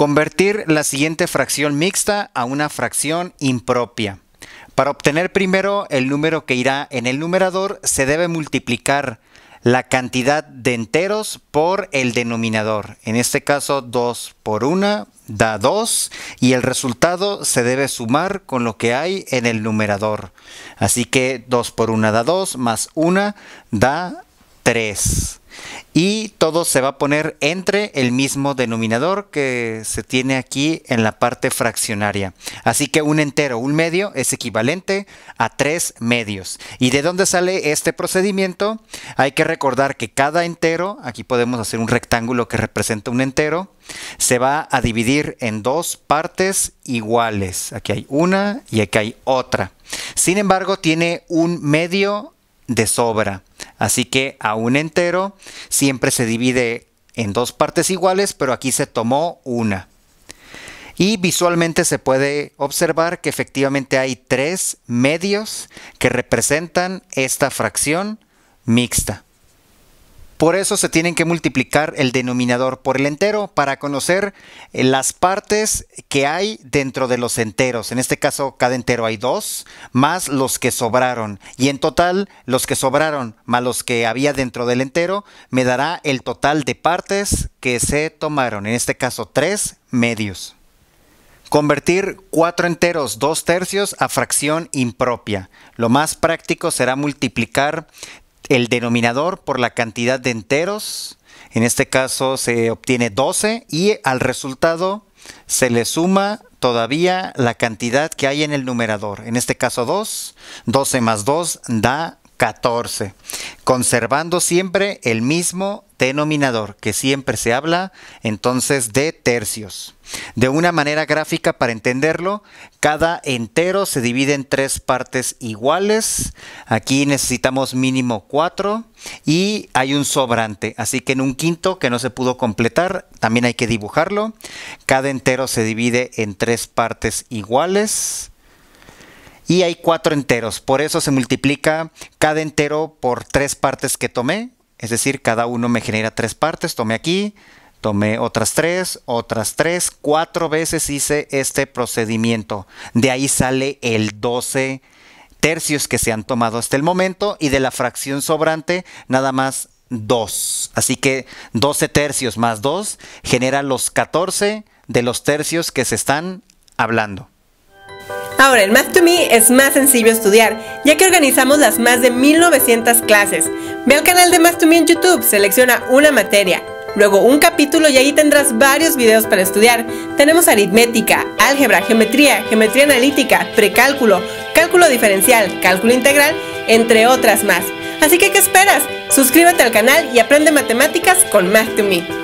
Convertir la siguiente fracción mixta a una fracción impropia. Para obtener primero el número que irá en el numerador, se debe multiplicar la cantidad de enteros por el denominador. En este caso 2 por 1 da 2 y el resultado se debe sumar con lo que hay en el numerador. Así que 2 por 1 da 2 más 1 da 3 y todo se va a poner entre el mismo denominador que se tiene aquí en la parte fraccionaria. Así que un entero, un medio es equivalente a tres medios. ¿Y de dónde sale este procedimiento? Hay que recordar que cada entero, aquí podemos hacer un rectángulo que representa un entero, se va a dividir en dos partes iguales. Aquí hay una y aquí hay otra. Sin embargo, tiene un medio de sobra. Así que a un entero siempre se divide en dos partes iguales, pero aquí se tomó una. Y visualmente se puede observar que efectivamente hay tres medios que representan esta fracción mixta. Por eso se tienen que multiplicar el denominador por el entero para conocer eh, las partes que hay dentro de los enteros. En este caso, cada entero hay dos, más los que sobraron. Y en total, los que sobraron más los que había dentro del entero, me dará el total de partes que se tomaron. En este caso, tres medios. Convertir cuatro enteros, dos tercios, a fracción impropia. Lo más práctico será multiplicar el denominador por la cantidad de enteros. En este caso se obtiene 12 y al resultado se le suma todavía la cantidad que hay en el numerador. En este caso 2, 12 más 2 da 14. Conservando siempre el mismo denominador, que siempre se habla entonces de tercios. De una manera gráfica para entenderlo, cada entero se divide en tres partes iguales. Aquí necesitamos mínimo cuatro y hay un sobrante. Así que en un quinto que no se pudo completar, también hay que dibujarlo. Cada entero se divide en tres partes iguales y hay cuatro enteros. Por eso se multiplica cada entero por tres partes que tomé. Es decir, cada uno me genera tres partes. Tomé aquí, tomé otras tres, otras tres. Cuatro veces hice este procedimiento. De ahí sale el 12 tercios que se han tomado hasta el momento y de la fracción sobrante nada más 2. Así que 12 tercios más 2 genera los 14 de los tercios que se están hablando. Ahora, en Math to Me es más sencillo estudiar, ya que organizamos las más de 1900 clases. Ve al canal de Math to Me en YouTube, selecciona una materia, luego un capítulo y ahí tendrás varios videos para estudiar. Tenemos aritmética, álgebra, geometría, geometría analítica, precálculo, cálculo diferencial, cálculo integral, entre otras más. Así que, ¿qué esperas? Suscríbete al canal y aprende matemáticas con Math to Me.